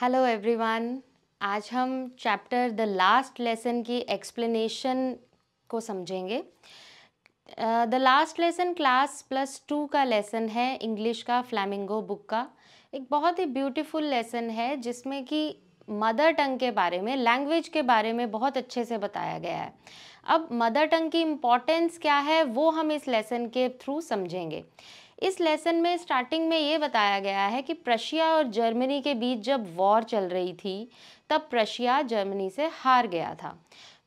hello everyone आज हम chapter the last lesson की एक्सप्लेनेशन को समझेंगे the last lesson class plus two का लेसन है इंग्लिश का फ्लैमिंगो बुक का एक बहुत ही ब्यूटीफुल लेसन है जिसमें कि मदर टंग के बारे में लैंग्वेज के बारे में बहुत अच्छे से बताया गया है अब मदर टंग की इम्पॉर्टेंस क्या है वो हम इस लेसन के थ्रू समझेंगे इस लेसन में स्टार्टिंग में ये बताया गया है कि प्रशिया और जर्मनी के बीच जब वॉर चल रही थी तब प्रशिया जर्मनी से हार गया था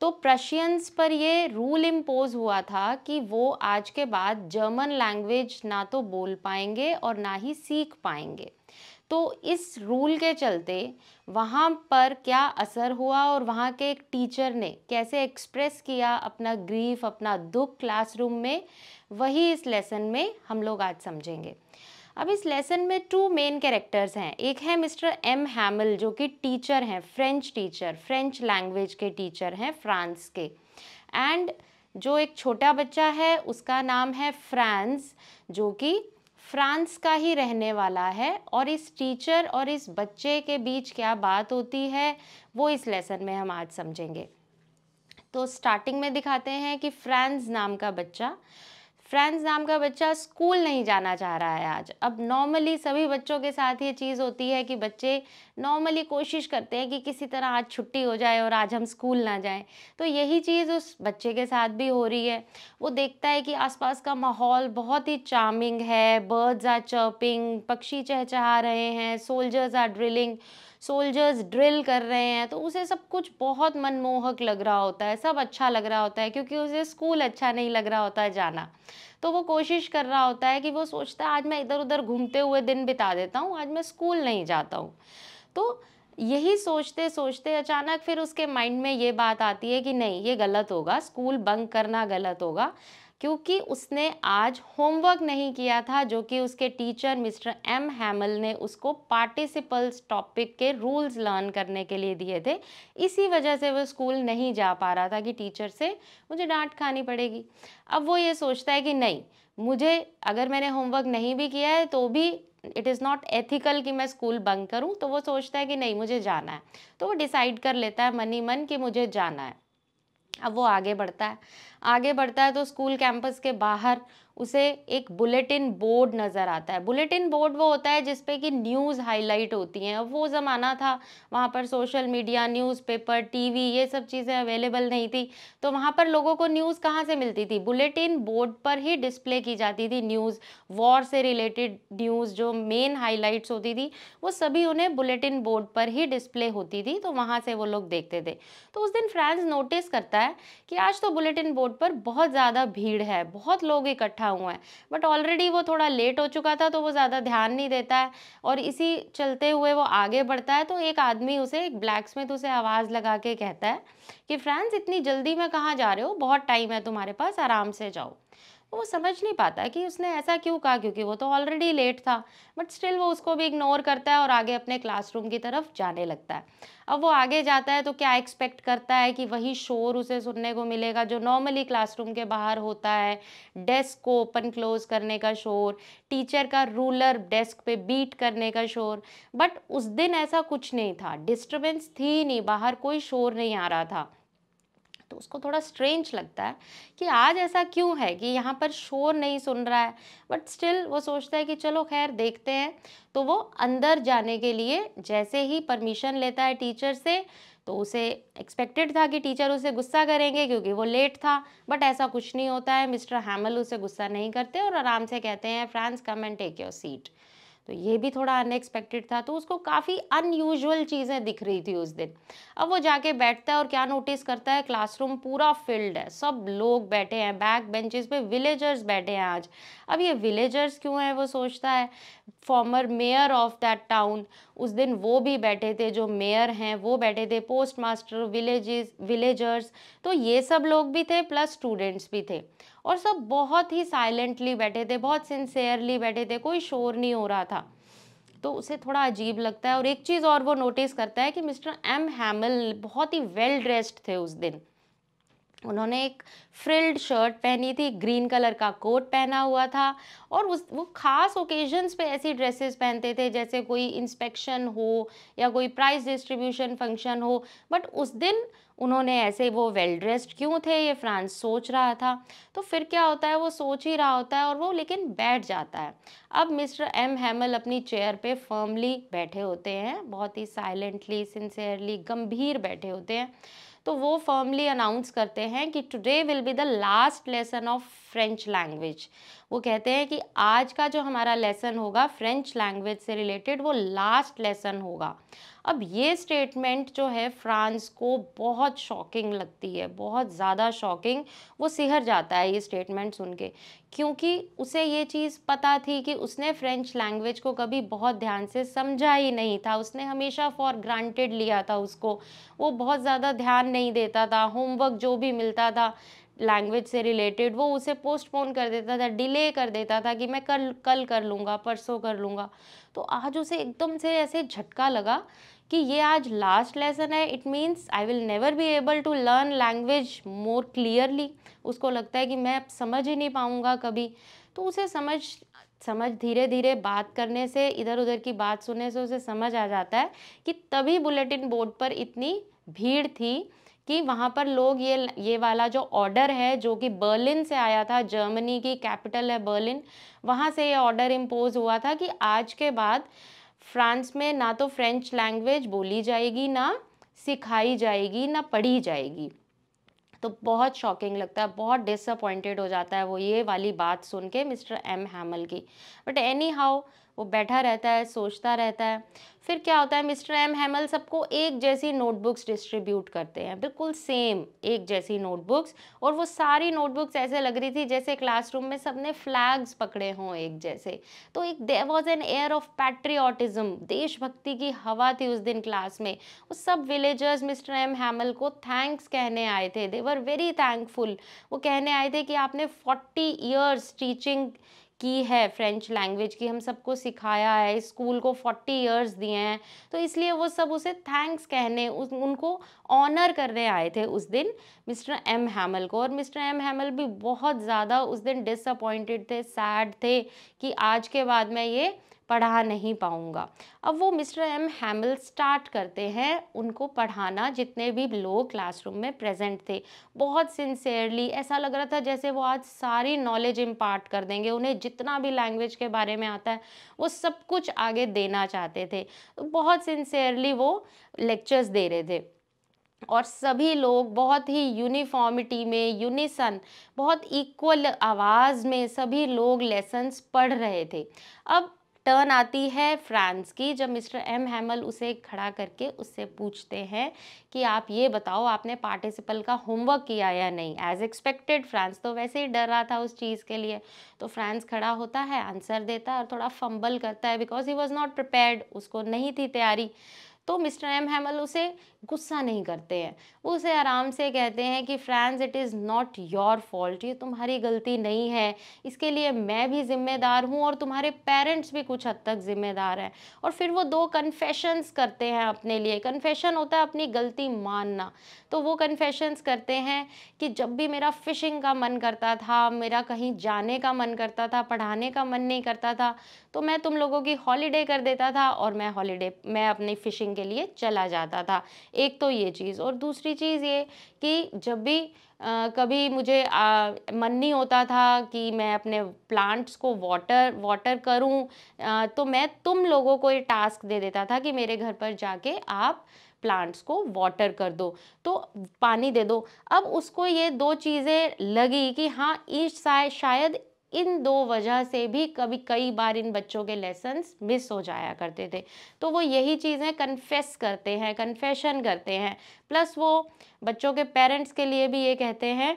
तो प्रशियंस पर ये रूल इम्पोज हुआ था कि वो आज के बाद जर्मन लैंग्वेज ना तो बोल पाएंगे और ना ही सीख पाएंगे तो इस रूल के चलते वहाँ पर क्या असर हुआ और वहाँ के एक टीचर ने कैसे एक्सप्रेस किया अपना ग्रीफ अपना दुख क्लासरूम में वही इस लेसन में हम लोग आज समझेंगे अब इस लेसन में टू मेन कैरेक्टर्स हैं एक है मिस्टर एम हैमल जो कि टीचर हैं फ्रेंच टीचर फ्रेंच लैंग्वेज के टीचर हैं फ्रांस के एंड जो एक छोटा बच्चा है उसका नाम है फ्रांस जो कि फ्रांस का ही रहने वाला है और इस टीचर और इस बच्चे के बीच क्या बात होती है वो इस लेसन में हम आज समझेंगे तो स्टार्टिंग में दिखाते हैं कि फ्रांस नाम का बच्चा फ्रेंड्स नाम का बच्चा स्कूल नहीं जाना चाह रहा है आज अब नॉर्मली सभी बच्चों के साथ ये चीज़ होती है कि बच्चे नॉर्मली कोशिश करते हैं कि किसी तरह आज छुट्टी हो जाए और आज हम स्कूल ना जाएं तो यही चीज़ उस बच्चे के साथ भी हो रही है वो देखता है कि आसपास का माहौल बहुत ही चार्मिंग है बर्ड्स आर चर्पिंग पक्षी चहचहा रहे हैं soldiers are drilling soldiers drill कर रहे हैं तो उसे सब कुछ बहुत मनमोहक लग रहा होता है सब अच्छा लग रहा होता है क्योंकि उसे स्कूल अच्छा नहीं लग रहा होता है जाना तो वो कोशिश कर रहा होता है कि वो सोचता है आज मैं इधर उधर घूमते हुए दिन बिता देता हूँ आज मैं स्कूल नहीं जाता हूँ तो यही सोचते सोचते अचानक फिर उसके माइंड में ये बात आती है कि नहीं ये गलत होगा स्कूल बंक करना गलत होगा क्योंकि उसने आज होमवर्क नहीं किया था जो कि उसके टीचर मिस्टर एम हैमल ने उसको पार्टिसिपल्स टॉपिक के रूल्स लर्न करने के लिए दिए थे इसी वजह से वो स्कूल नहीं जा पा रहा था कि टीचर से मुझे डांट खानी पड़ेगी अब वो ये सोचता है कि नहीं मुझे अगर मैंने होमवर्क नहीं भी किया है तो भी इट इज़ नॉट एथिकल कि मैं स्कूल बंक करूँ तो वो सोचता है कि नहीं मुझे जाना है तो वो डिसाइड कर लेता है मनी मन कि मुझे जाना है अब वो आगे बढ़ता है आगे बढ़ता है तो स्कूल कैंपस के बाहर उसे एक बुलेटिन बोर्ड नज़र आता है बुलेटिन बोर्ड वो होता है जिसपे कि न्यूज़ हाईलाइट होती हैं वो ज़माना था वहाँ पर सोशल मीडिया न्यूज़पेपर टीवी ये सब चीज़ें अवेलेबल नहीं थी तो वहाँ पर लोगों को न्यूज़ कहाँ से मिलती थी बुलेटिन बोर्ड पर ही डिस्प्ले की जाती थी न्यूज़ वॉर से रिलेटेड न्यूज़ जो मेन हाईलाइट्स होती थी वो सभी उन्हें बुलेटिन बोर्ड पर ही डिस्प्ले होती थी तो वहाँ से वो लोग देखते थे तो उस दिन फ्रांस नोटिस करता है कि आज तो बुलेटिन बोर्ड पर बहुत ज़्यादा भीड़ है बहुत लोग इकट्ठा बैठा हुआ है बट ऑलरेडी वो थोड़ा लेट हो चुका था तो वो ज़्यादा ध्यान नहीं देता है और इसी चलते हुए वो आगे बढ़ता है तो एक आदमी उसे एक ब्लैक स्मिथ तो उसे आवाज़ लगा के कहता है कि फ्रेंड्स इतनी जल्दी में कहाँ जा रहे हो बहुत टाइम है तुम्हारे पास आराम से जाओ तो वो समझ नहीं पाता कि उसने ऐसा क्यों कहा क्योंकि वो तो ऑलरेडी लेट था बट स्टिल वो उसको भी इग्नोर करता है और आगे अपने क्लासरूम की तरफ जाने लगता है अब वो आगे जाता है तो क्या एक्सपेक्ट करता है कि वही शोर उसे सुनने को मिलेगा जो नॉर्मली क्लासरूम के बाहर होता है डेस्क को ओपन क्लोज करने का शोर टीचर का रूलर डेस्क पे बीट करने का शोर बट उस दिन ऐसा कुछ नहीं था डिस्टर्बेंस थी नहीं बाहर कोई शोर नहीं आ रहा था तो उसको थोड़ा स्ट्रेंज लगता है कि आज ऐसा क्यों है कि यहाँ पर शोर नहीं सुन रहा है बट स्टिल वो सोचता है कि चलो खैर देखते हैं तो वो अंदर जाने के लिए जैसे ही परमिशन लेता है टीचर से तो उसे एक्सपेक्टेड था कि टीचर उसे गुस्सा करेंगे क्योंकि वो लेट था बट ऐसा कुछ नहीं होता है मिस्टर हैमल उसे गुस्सा नहीं करते और आराम से कहते हैं Franz come and take your seat तो ये भी थोड़ा अनएक्सपेक्टेड था तो उसको काफ़ी अनयूजुअल चीज़ें दिख रही थी उस दिन अब वो जाके बैठता है और क्या नोटिस करता है क्लासरूम पूरा फिल्ड है सब लोग बैठे हैं बैक बेंचेस पे विलेजर्स बैठे हैं आज अब ये विलेजर्स क्यों हैं वो सोचता है former mayor of that town उस दिन वो भी बैठे थे जो मेयर हैं वो बैठे थे पोस्ट मास्टर विलेजेस विलेजर्स तो ये सब लोग भी थे प्लस स्टूडेंट्स भी थे और सब बहुत ही साइलेंटली बैठे थे बहुत सिंसेयरली बैठे थे कोई शोर नहीं हो रहा था तो उसे थोड़ा अजीब लगता है और एक चीज़ और वो नोटिस करता है कि मिस्टर एम हैमल बहुत ही वेल ड्रेस्ड थे उस दिन उन्होंने एक फ्रिल्ड शर्ट पहनी थी ग्रीन कलर का कोट पहना हुआ था और उस वो खास ओकेजन्स पे ऐसी ड्रेसेस पहनते थे जैसे कोई इंस्पेक्शन हो या कोई प्राइस डिस्ट्रीब्यूशन फंक्शन हो बट उस दिन उन्होंने ऐसे वो वेल ड्रेस्ड क्यों थे ये फ्रांस सोच रहा था तो फिर क्या होता है वो सोच ही रहा होता है और वो लेकिन बैठ जाता है अब मिस्टर एम हैमल अपनी चेयर पे फर्मली बैठे होते हैं बहुत ही साइलेंटली सिंसेयरली गंभीर बैठे होते हैं तो वो फर्मली अनाउंस करते हैं कि today will be the last lesson of French language वो कहते हैं कि आज का जो हमारा लेसन होगा फ्रेंच लैंग्वेज से रिलेटेड वो लास्ट लेसन होगा अब ये स्टेटमेंट जो है फ्रांस को बहुत शॉकिंग लगती है बहुत ज़्यादा शॉकिंग वो सिहर जाता है ये स्टेटमेंट सुन के क्योंकि उसे ये चीज़ पता थी कि उसने फ्रेंच लैंग्वेज को कभी बहुत ध्यान से समझा ही नहीं था उसने हमेशा फॉर ग्रांटेड लिया था उसको वो बहुत ज़्यादा ध्यान नहीं देता था होमवर्क जो भी मिलता था लैंग्वेज से रिलेटेड वो उसे पोस्टपोन कर देता था डिले कर देता था कि मैं कल कल कर लूँगा परसों कर लूँगा तो आज उसे एकदम से ऐसे झटका लगा कि ये आज लास्ट लेसन है it means I will never be able to learn language more clearly उसको लगता है कि मैं अब समझ ही नहीं पाऊँगा कभी तो उसे समझ समझ धीरे धीरे बात करने से इधर उधर की बात सुनने से उसे समझ आ जाता है कि तभी बुलेटिन बोर्ड पर इतनी भीड़ थी कि वहाँ पर लोग ये ये वाला जो ऑर्डर है जो कि बर्लिन से आया था जर्मनी की कैपिटल है बर्लिन वहाँ से ये ऑर्डर इम्पोज हुआ था कि आज के बाद फ्रांस में ना तो फ्रेंच लैंग्वेज बोली जाएगी ना सिखाई जाएगी ना पढ़ी जाएगी तो बहुत शॉकिंग लगता है बहुत डिसअपॉइंटेड हो जाता है वो ये वाली बात सुन के मिस्टर एम हैमल की बट एनी हाउ वो बैठा रहता है सोचता रहता है फिर क्या होता है मिस्टर एम हेमल सबको एक जैसी नोटबुक्स डिस्ट्रीब्यूट करते हैं बिल्कुल सेम एक जैसी नोटबुक्स और वो सारी नोटबुक्स ऐसे लग रही थी जैसे क्लासरूम में सबने फ्लैग्स पकड़े हों एक जैसे तो एक there was an air of patriotism देशभक्ति की हवा थी उस दिन क्लास में वो सब विलेजर्स मिस्टर एम हैमल को थैंक्स कहने आए थे दे वर वेरी थैंकफुल वो कहने आए थे कि आपने फोर्टी ईयर्स टीचिंग की है फ्रेंच लैंग्वेज की हम सबको सिखाया है स्कूल को फोर्टी ईयर्स दिए हैं तो इसलिए वो सब उसे थैंक्स कहने उस उनको ऑनर करने आए थे उस दिन मिस्टर एम हैमल को और मिस्टर एम हैमल भी बहुत ज़्यादा उस दिन डिसअपॉइंटेड थे सैड थे कि आज के बाद मैं ये पढ़ा नहीं पाऊँगा अब वो मिस्टर एम हैमल स्टार्ट करते हैं उनको पढ़ाना जितने भी लोग क्लासरूम में प्रेजेंट थे बहुत सिंसेयरली ऐसा लग रहा था जैसे वो आज सारी नॉलेज इम्पार्ट कर देंगे उन्हें जितना भी लैंग्वेज के बारे में आता है वो सब कुछ आगे देना चाहते थे तो बहुत सिंसेयरली वो लेक्चर्स दे रहे थे और सभी लोग बहुत ही यूनिफॉर्मिटी में यूनिसन बहुत इक्वल आवाज़ में सभी लोग लेसन्स पढ़ रहे थे अब टर्न आती है फ्रांस की जब मिस्टर एम हैमल उसे खड़ा करके उससे पूछते हैं कि आप ये बताओ आपने पार्टिसिपल का होमवर्क किया या नहीं एज एक्सपेक्टेड फ्रांस तो वैसे ही डर रहा था उस चीज़ के लिए तो फ्रांस खड़ा होता है आंसर देता है और थोड़ा फंबल करता है because he was not prepared उसको नहीं थी तैयारी तो मिस्टर एम हैमल उसे गुस्सा नहीं करते हैं वो उसे आराम से कहते हैं कि friends it is not your fault ये तुम्हारी गलती नहीं है इसके लिए मैं भी ज़िम्मेदार हूँ और तुम्हारे पेरेंट्स भी कुछ हद तक ज़िम्मेदार हैं और फिर वो दो कन्फेशंस करते हैं अपने लिए कन्फेशन होता है अपनी गलती मानना तो वो कन्फेशंस करते हैं कि जब भी मेरा फ़िशिंग का मन करता था मेरा कहीं जाने का मन करता था पढ़ाने का मन नहीं करता था तो मैं तुम लोगों की हॉलीडे कर देता था और मैं हॉलीडे मैं अपनी फ़िशिंग के लिए चला जाता था एक तो ये चीज़ और दूसरी चीज़ ये कि जब भी आ, कभी मुझे आ, मन नहीं होता था कि मैं अपने प्लांट्स को वाटर वाटर करूं आ, तो मैं तुम लोगों को ये टास्क दे देता था कि मेरे घर पर जाके आप प्लांट्स को वाटर कर दो तो पानी दे दो अब उसको ये दो चीज़ें लगी कि हाँ शायद इन दो वजह से भी कभी कई बार इन बच्चों के लेसन्स मिस हो जाया करते थे तो वो यही चीज़ें कन्फेस करते हैं कन्फेशन करते हैं प्लस वो बच्चों के पेरेंट्स के लिए भी ये कहते हैं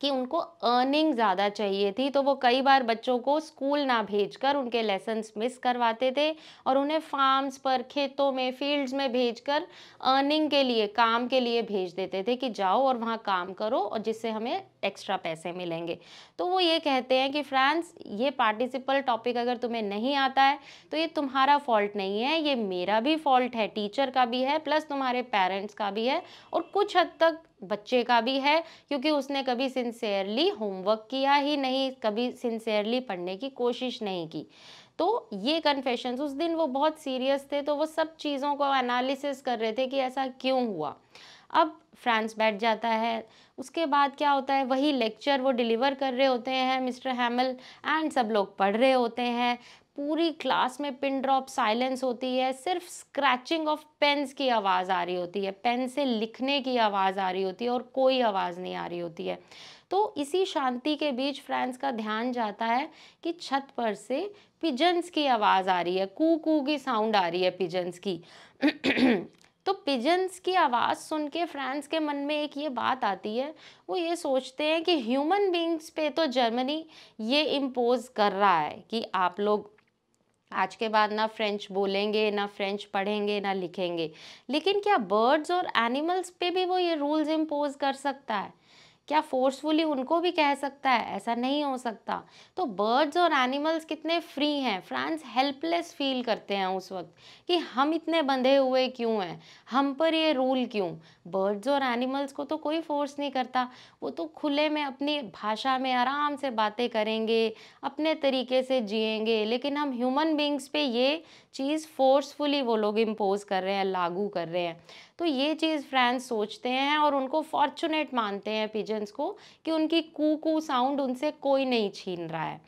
कि उनको अर्निंग ज़्यादा चाहिए थी तो वो कई बार बच्चों को स्कूल ना भेजकर उनके लेसन्स मिस करवाते थे और उन्हें फार्म्स पर खेतों में फील्ड्स में भेजकर अर्निंग के लिए काम के लिए भेज देते थे कि जाओ और वहाँ काम करो और जिससे हमें एक्स्ट्रा पैसे मिलेंगे तो वो ये कहते हैं कि फ्रांस ये पार्टिसिपल टॉपिक अगर तुम्हें नहीं आता है तो ये तुम्हारा फॉल्ट नहीं है ये मेरा भी फॉल्ट है टीचर का भी है प्लस तुम्हारे पेरेंट्स का भी है और कुछ हद तक बच्चे का भी है क्योंकि उसने कभी सिंसेयरली होमवर्क किया ही नहीं कभी सिंसेयरली पढ़ने की कोशिश नहीं की तो ये कन्फेशन उस दिन वो बहुत सीरियस थे तो वो सब चीज़ों को एनालिसिस कर रहे थे कि ऐसा क्यों हुआ अब फ्रांस बैठ जाता है उसके बाद क्या होता है वही लेक्चर वो डिलीवर कर रहे होते हैं मिस्टर हैमल एंड सब लोग पढ़ रहे होते हैं पूरी क्लास में पिन ड्रॉप साइलेंस होती है सिर्फ स्क्रैचिंग ऑफ पेन्स की आवाज़ आ रही होती है पेन से लिखने की आवाज़ आ रही होती है और कोई आवाज़ नहीं आ रही होती है तो इसी शांति के बीच फ्रांस का ध्यान जाता है कि छत पर से पिजन्स की आवाज़ आ रही है कू कू की साउंड आ रही है पिजन्स की तो पिजन्स की आवाज़ सुन के फ्रांस के मन में एक ये बात आती है वो ये सोचते हैं कि ह्यूमन बींग्स पे तो जर्मनी ये इम्पोज़ कर रहा है कि आप लोग आज के बाद ना फ्रेंच बोलेंगे ना फ्रेंच पढ़ेंगे ना लिखेंगे लेकिन क्या बर्ड्स और एनिमल्स पे भी वो ये रूल्स इम्पोज कर सकता है क्या फोर्सफुली उनको भी कह सकता है ऐसा नहीं हो सकता तो बर्ड्स और एनिमल्स कितने फ्री हैं फ्रांस हेल्पलेस फील करते हैं उस वक्त कि हम इतने बंधे हुए क्यों हैं हम पर ये रूल क्यों बर्ड्स और एनिमल्स को तो कोई फोर्स नहीं करता वो तो खुले में अपनी भाषा में आराम से बातें करेंगे अपने तरीके से जिएंगे लेकिन हम ह्यूमन बींग्स पे ये चीज़ फोर्सफुली वो लोग इम्पोज कर रहे हैं लागू कर रहे हैं तो ये चीज़ फ्रांस सोचते हैं और उनको फॉर्चुनेट मानते हैं पिजन्स को कि उनकी कू कू साउंड उनसे कोई नहीं छीन रहा है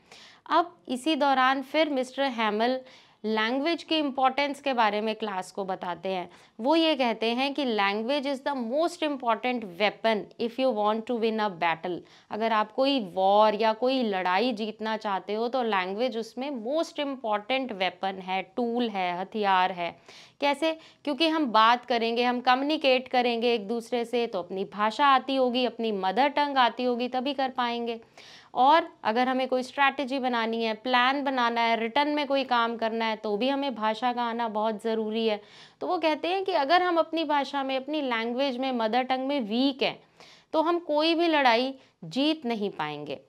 अब इसी दौरान फिर मिस्टर हैमल लैंग्वेज के इम्पॉर्टेंस के बारे में क्लास को बताते हैं वो ये कहते हैं कि language is the most important weapon if you want to win a battle अगर आप कोई वॉर या कोई लड़ाई जीतना चाहते हो तो लैंग्वेज उसमें मोस्ट इम्पॉर्टेंट वेपन है टूल है हथियार है कैसे क्योंकि हम बात करेंगे हम कम्युनिकेट करेंगे एक दूसरे से तो अपनी भाषा आती होगी अपनी मदर टंग आती होगी तभी कर पाएंगे और अगर हमें कोई स्ट्रैटेजी बनानी है प्लान बनाना है रिटर्न में कोई काम करना है तो भी हमें भाषा का आना बहुत ज़रूरी है तो वो कहते हैं कि अगर हम अपनी भाषा में अपनी लैंग्वेज में मदर टंग में वीक हैं तो हम कोई भी लड़ाई जीत नहीं पाएंगे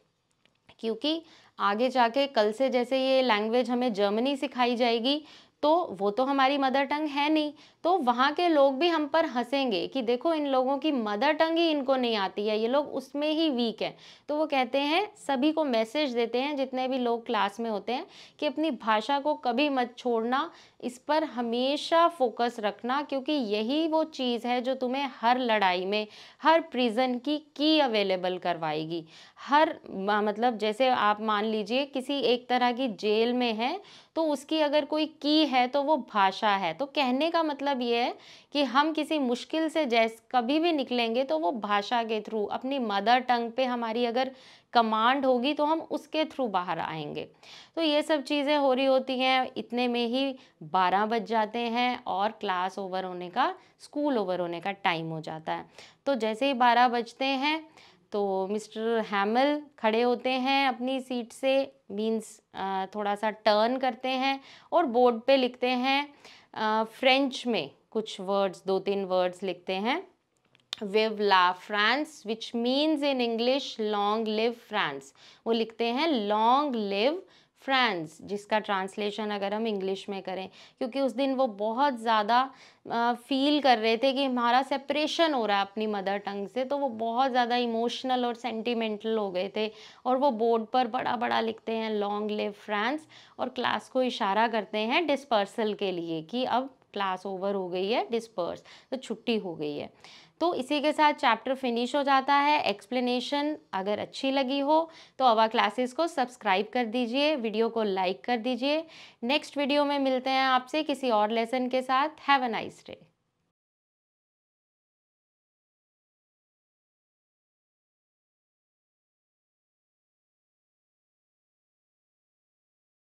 क्योंकि आगे जाके कल से जैसे ये लैंग्वेज हमें जर्मनी सिखाई जाएगी तो वो तो हमारी मदर टंग है नहीं तो वहाँ के लोग भी हम पर हंसेंगे कि देखो इन लोगों की मदर टंग ही इनको नहीं आती है ये लोग उसमें ही वीक है तो वो कहते हैं सभी को मैसेज देते हैं जितने भी लोग क्लास में होते हैं कि अपनी भाषा को कभी मत छोड़ना इस पर हमेशा फोकस रखना क्योंकि यही वो चीज़ है जो तुम्हें हर लड़ाई में हर प्रिजन की की अवेलेबल करवाएगी हर मतलब जैसे आप मान लीजिए किसी एक तरह की जेल में है तो उसकी अगर कोई की है तो वो भाषा है तो कहने का मतलब मतलब ये है कि हम किसी मुश्किल से जैस कभी भी निकलेंगे तो वो भाषा के थ्रू अपनी मदर टंग पे हमारी अगर कमांड होगी तो हम उसके थ्रू बाहर आएंगे तो ये सब चीज़ें हो रही होती हैं इतने में ही बारह बज जाते हैं और क्लास ओवर होने का स्कूल ओवर होने का टाइम हो जाता है तो जैसे ही बारह बजते हैं तो मिस्टर हैमल खड़े होते हैं अपनी सीट से मींस थोड़ा सा टर्न करते हैं और बोर्ड पे लिखते हैं फ्रेंच में कुछ वर्ड्स दो तीन वर्ड्स लिखते हैं विव ला France which means in English long live France वो लिखते हैं लॉन्ग लिव फ्रांस जिसका ट्रांसलेशन अगर हम इंग्लिश में करें क्योंकि उस दिन वो बहुत ज़्यादा फील कर रहे थे कि हमारा सेपरेशन हो रहा है अपनी मदर टंग से तो वो बहुत ज़्यादा इमोशनल और सेंटिमेंटल हो गए थे और वो बोर्ड पर बड़ा बड़ा लिखते हैं लॉन्ग लिव फ्रांस और क्लास को इशारा करते हैं डिस्पर्सल के लिए कि अब क्लास ओवर हो गई है डिस्पर्स तो छुट्टी हो गई है तो इसी के साथ चैप्टर फिनिश हो जाता है एक्सप्लेनेशन अगर अच्छी लगी हो तो अवा क्लासेस को सब्सक्राइब कर दीजिए वीडियो को लाइक कर दीजिए नेक्स्ट वीडियो में मिलते हैं आपसे किसी और लेसन के साथ हैव अ नाइस डे